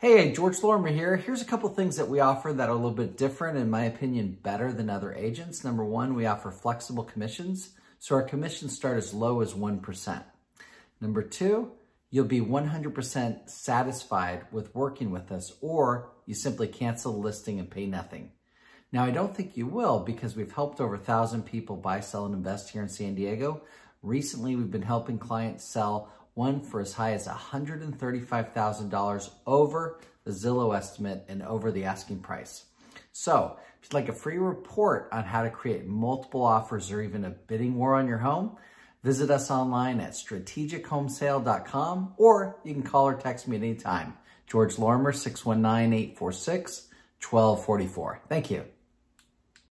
Hey, George Lorimer here. Here's a couple things that we offer that are a little bit different, in my opinion, better than other agents. Number one, we offer flexible commissions. So our commissions start as low as 1%. Number two, you'll be 100% satisfied with working with us or you simply cancel the listing and pay nothing. Now, I don't think you will because we've helped over a 1,000 people buy, sell, and invest here in San Diego. Recently, we've been helping clients sell one for as high as $135,000 over the Zillow estimate and over the asking price. So if you'd like a free report on how to create multiple offers or even a bidding war on your home, visit us online at strategichomesale.com or you can call or text me anytime. George Lorimer, 619-846-1244. Thank you.